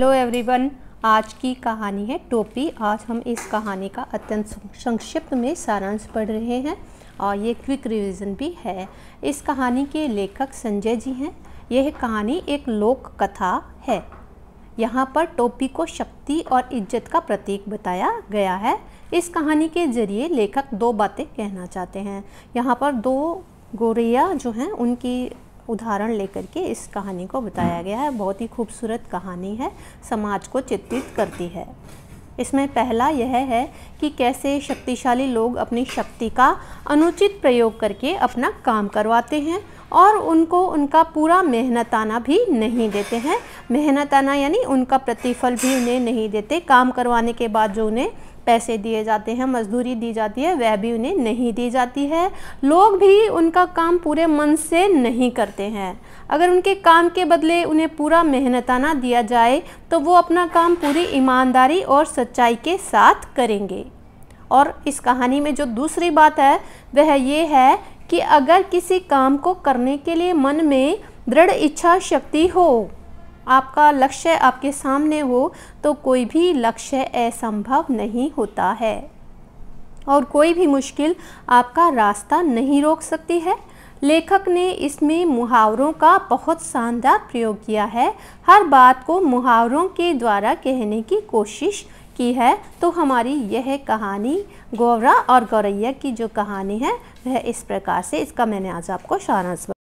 hello everyone आज की कहानी है टोपी आज हम इस कहानी का अत्यंत संक्षिप्त में सारांश पढ़ रहे हैं और ये क्विक रिवीजन भी है इस कहानी के लेखक संजय जी हैं यह कहानी एक लोक कथा है यहाँ पर टोपी को शक्ति और इज्जत का प्रतीक बताया गया है इस कहानी के जरिए लेखक दो बातें कहना चाहते हैं यहाँ पर दो गोरैया जो हैं उनकी उदाहरण लेकर के इस कहानी को बताया गया है बहुत ही खूबसूरत कहानी है समाज को चित्रित करती है इसमें पहला यह है कि कैसे शक्तिशाली लोग अपनी शक्ति का अनुचित प्रयोग करके अपना काम करवाते हैं और उनको उनका पूरा मेहनताना भी नहीं देते हैं मेहनताना यानी उनका प्रतिफल भी उन्हें नहीं देते काम करवाने के बाद जो उन्हें पैसे दिए जाते हैं मजदूरी दी जाती है वह भी उन्हें नहीं दी जाती है लोग भी उनका काम पूरे मन से नहीं करते हैं अगर उनके काम के बदले उन्हें पूरा मेहनताना दिया जाए तो वो अपना काम पूरी ईमानदारी और सच्चाई के साथ करेंगे और इस कहानी में जो दूसरी बात है वह ये है कि अगर किसी काम को करने के लिए मन में दृढ़ इच्छा शक्ति हो आपका लक्ष्य आपके सामने हो तो कोई भी लक्ष्य असंभव नहीं होता है और कोई भी मुश्किल आपका रास्ता नहीं रोक सकती है लेखक ने इसमें मुहावरों का बहुत शानदार प्रयोग किया है हर बात को मुहावरों के द्वारा कहने की कोशिश की है तो हमारी यह कहानी गौरा और गौरैया की जो कहानी है वह इस प्रकार से इसका मैंने आज आपको शानस